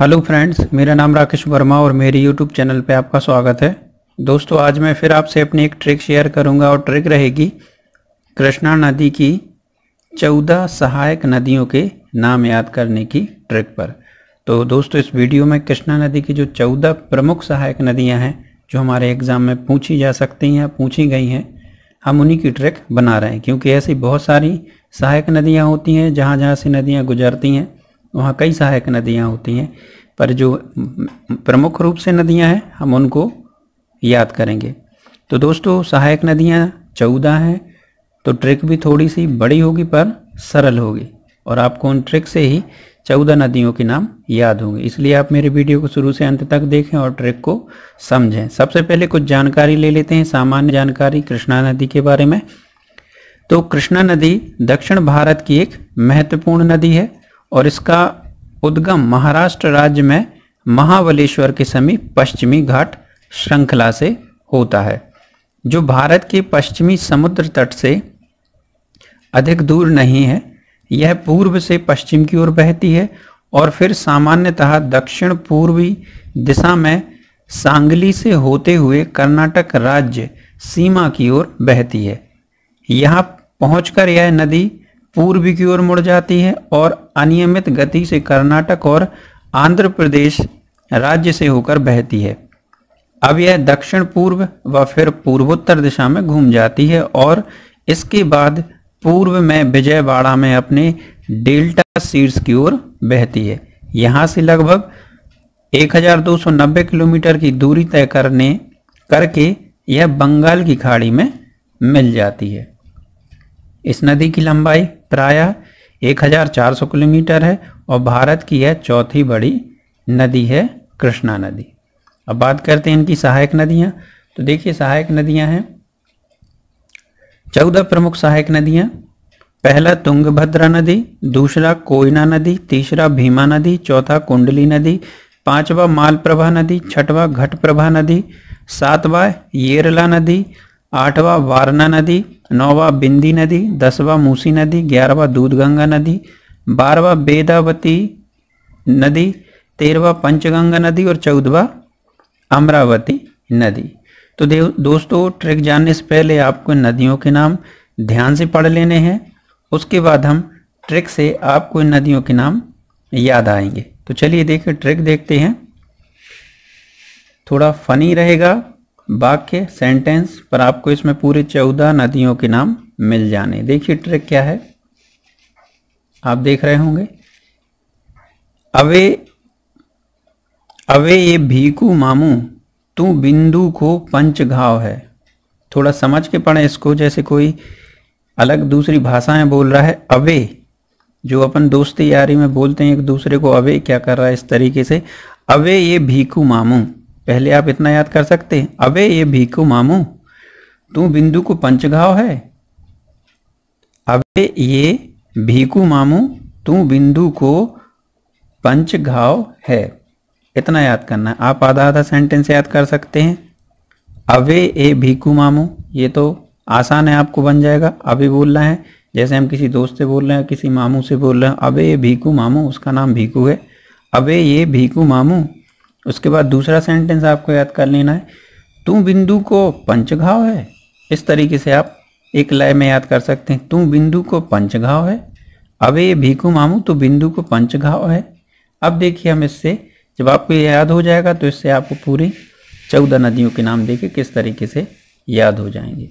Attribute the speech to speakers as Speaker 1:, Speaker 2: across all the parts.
Speaker 1: hello friends मेरा नाम राकेश वर्मा और मेरे यूट्यूब चैनल पे आपका स्वागत है दोस्तों आज मैं फिर आपसे अपनी एक ट्रिक शेयर करूंगा और ट्रिक रहेगी कृष्णा नदी की चौदह सहायक नदियों के नाम याद करने की ट्रिक पर तो दोस्तों इस वीडियो में कृष्णा नदी की जो चौदह प्रमुख सहायक नदियाँ हैं जो हमारे एग्ज़ाम में पूछी जा सकती हैं पूछी गई हैं हम उन्हीं की ट्रिक बना रहे हैं क्योंकि ऐसी बहुत सारी सहायक नदियाँ होती हैं जहाँ जहाँ से नदियाँ गुजरती हैं वहाँ कई सहायक नदियाँ होती हैं पर जो प्रमुख रूप से नदियाँ हैं हम उनको याद करेंगे तो दोस्तों सहायक नदियाँ चौदह हैं तो ट्रिक भी थोड़ी सी बड़ी होगी पर सरल होगी और आपको उन ट्रिक से ही चौदह नदियों के नाम याद होंगे इसलिए आप मेरे वीडियो को शुरू से अंत तक देखें और ट्रिक को समझें सबसे पहले कुछ जानकारी ले लेते हैं सामान्य जानकारी कृष्णा नदी के बारे में तो कृष्णा नदी दक्षिण भारत की एक महत्वपूर्ण नदी है और इसका उद्गम महाराष्ट्र राज्य में महाबलेश्वर के समीप पश्चिमी घाट श्रृंखला से होता है जो भारत के पश्चिमी समुद्र तट से अधिक दूर नहीं है यह पूर्व से पश्चिम की ओर बहती है और फिर सामान्यतः दक्षिण पूर्वी दिशा में सांगली से होते हुए कर्नाटक राज्य सीमा की ओर बहती है यहाँ पहुंचकर यह नदी पूर्व की ओर मुड़ जाती है और अनियमित गति से कर्नाटक और आंध्र प्रदेश राज्य से होकर बहती है अब यह दक्षिण पूर्व व फिर पूर्वोत्तर दिशा में घूम जाती है और इसके बाद पूर्व में विजयवाड़ा में अपने डेल्टा शीर्ष की ओर बहती है यहाँ से लगभग 1290 किलोमीटर की दूरी तय करने करके यह बंगाल की खाड़ी में मिल जाती है इस नदी की लंबाई प्रायः 1400 किलोमीटर है और भारत की यह चौथी बड़ी नदी है कृष्णा नदी अब बात करते हैं इनकी सहायक नदियां तो देखिए सहायक नदियां हैं चौदह प्रमुख सहायक नदियां पहला तुंगभद्रा नदी दूसरा कोयना नदी तीसरा भीमा नदी चौथा कुंडली नदी पांचवा मालप्रभा नदी छठवा घटप्रभा नदी सातवा येरला नदी आठवां वारना नदी नौवा बिंदी नदी दसवा मूसी नदी ग्यारहवा दूधगंगा नदी बारहवा बेदावती नदी तेरहवा पंचगंगा नदी और चौदहवा अमरावती नदी तो दोस्तों ट्रिक जानने से पहले आपको नदियों के नाम ध्यान से पढ़ लेने हैं उसके बाद हम ट्रिक से आपको इन नदियों के नाम याद आएंगे तो चलिए देखिए ट्रिक देखते हैं थोड़ा फनी रहेगा वाक्य सेंटेंस पर आपको इसमें पूरे चौदह नदियों के नाम मिल जाने देखिए ट्रिक क्या है आप देख रहे होंगे अवे अवे ये भीकू मामू तू बिंदु को पंच घाव है थोड़ा समझ के पढ़े इसको जैसे कोई अलग दूसरी भाषाएं बोल रहा है अवे जो अपन दोस्ती यारी में बोलते हैं एक दूसरे को अवे क्या कर रहा है इस तरीके से अवे ये भीकू मामू पहले आप इतना याद कर सकते हैं अबे ये भीखू मामू तू बिंदु को पंचघाव है अबे ये भीखू मामू तू बिंदु को पंचघाव है इतना याद करना है आप आधा आधा सेंटेंस याद कर सकते हैं अवे ए भीखू मामू ये तो आसान है आपको बन जाएगा अभी बोलना है जैसे हम किसी दोस्त से बोल रहे हैं किसी मामू से बोल रहे हैं अबे ये भीखू मामू उसका नाम भीखू है अबे ये भीखू मामू उसके बाद दूसरा सेंटेंस आपको याद कर लेना है तू बिंदु को पंचघाव है इस तरीके से आप एक लय में याद कर सकते हैं तू बिंदु को पंचघाव है ये भीखू मामू तो बिंदु को पंचघाव है अब देखिए हम इससे जब आपको ये याद हो जाएगा तो इससे आपको पूरी चौदह नदियों के नाम देखे किस तरीके से याद हो जाएंगे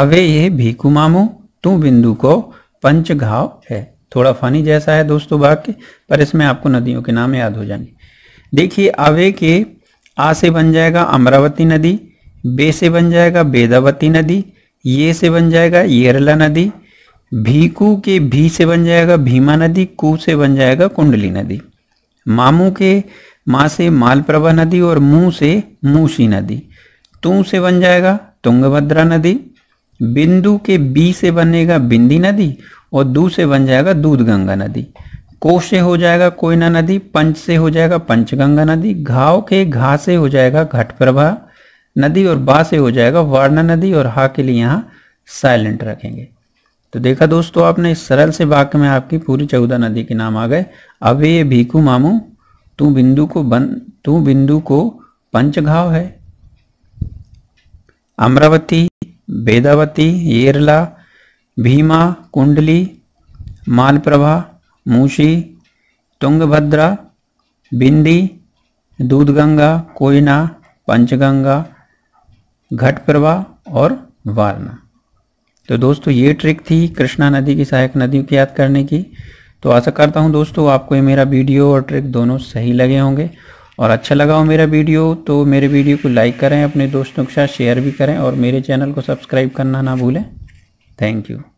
Speaker 1: अवे ये भीखू मामू तू बिंदु को पंचघाव है थोड़ा फनी जैसा है दोस्तों वाक्य पर इसमें आपको नदियों के नाम याद हो जाएंगे देखिए अवे के आ से बन जाएगा अमरावती नदी बे से बन जाएगा बेदावती नदी ये से बन जाएगा येरला नदी भीकू के भी से बन जाएगा भीमा नदी कु से बन जाएगा कुंडली नदी मामू के माँ से मालप्रभा नदी और मुँह से मूसी नदी तू से बन जाएगा तुंगभद्रा नदी बिंदु के बी से बनेगा बिंदी नदी और दू से बन जाएगा दूध गंगा नदी को से हो जाएगा कोयना नदी पंच से हो जाएगा पंचगंगा नदी घाव के घा से हो जाएगा घटप्रभा नदी और बा से हो जाएगा वारणा नदी और हा के लिए यहाँ साइलेंट रखेंगे तो देखा दोस्तों आपने इस सरल से वाक्य में आपकी पूरी चौदह नदी के नाम आ गए अब ये भीखू मामू तू बिंदु को बन तू बिंदु को पंच घाव है अमरावती बेदावती येरला भीमा कुंडली मालप्रभा मूशी तुंगभद्रा बिंदी दूधगंगा कोयना पंचगंगा घटप्रवा और वारना तो दोस्तों ये ट्रिक थी कृष्णा नदी की सहायक नदियों की याद करने की तो आशा करता हूँ दोस्तों आपको ये मेरा वीडियो और ट्रिक दोनों सही लगे होंगे और अच्छा लगा हो मेरा वीडियो तो मेरे वीडियो को लाइक करें अपने दोस्तों के साथ शेयर भी करें और मेरे चैनल को सब्सक्राइब करना ना भूलें थैंक यू